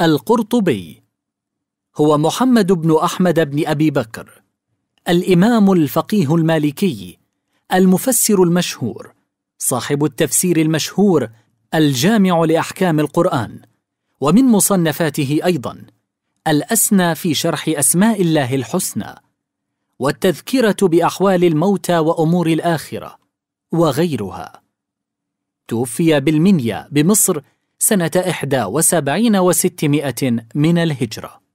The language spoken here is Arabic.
القرطبي هو محمد بن احمد بن ابي بكر الامام الفقيه المالكي المفسر المشهور صاحب التفسير المشهور الجامع لاحكام القران ومن مصنفاته ايضا الاسنى في شرح اسماء الله الحسنى والتذكره باحوال الموتى وامور الاخره وغيرها توفي بالمنيا بمصر سنة 71 وستمائة من الهجرة